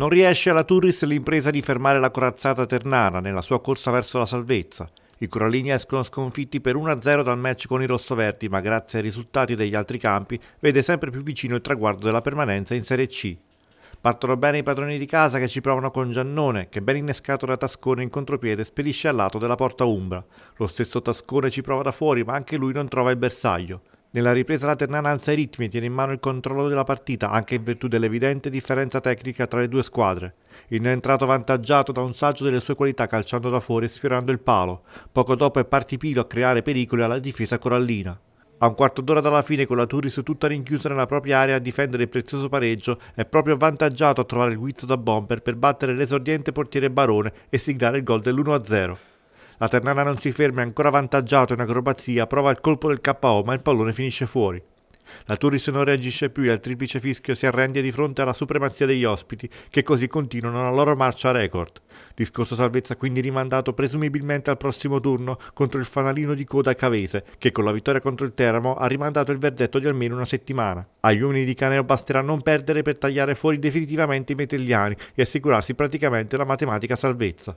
Non riesce alla Turris l'impresa di fermare la corazzata ternana nella sua corsa verso la salvezza. I Corallini escono sconfitti per 1-0 dal match con i rossoverti, ma grazie ai risultati degli altri campi vede sempre più vicino il traguardo della permanenza in Serie C. Partono bene i padroni di casa che ci provano con Giannone, che ben innescato da Tascone in contropiede spedisce al lato della porta Umbra. Lo stesso Tascone ci prova da fuori, ma anche lui non trova il bersaglio. Nella ripresa la Ternana alza i ritmi e tiene in mano il controllo della partita, anche in virtù dell'evidente differenza tecnica tra le due squadre. Il è entrato vantaggiato da un saggio delle sue qualità calciando da fuori e sfiorando il palo. Poco dopo è partipilo a creare pericoli alla difesa corallina. A un quarto d'ora dalla fine, con la Turris tutta rinchiusa nella propria area a difendere il prezioso pareggio, è proprio avvantaggiato a trovare il guizzo da bomber per battere l'esordiente portiere Barone e siglare il gol dell'1-0. La Ternana non si ferma, è ancora avvantaggiato in acrobazia, prova il colpo del KO, ma il pallone finisce fuori. La Turris non reagisce più e al triplice fischio si arrende di fronte alla supremazia degli ospiti, che così continuano la loro marcia record. Discorso salvezza quindi rimandato presumibilmente al prossimo turno contro il fanalino di coda cavese, che con la vittoria contro il Teramo ha rimandato il verdetto di almeno una settimana. Agli uomini di Caneo basterà non perdere per tagliare fuori definitivamente i metelliani e assicurarsi praticamente la matematica salvezza.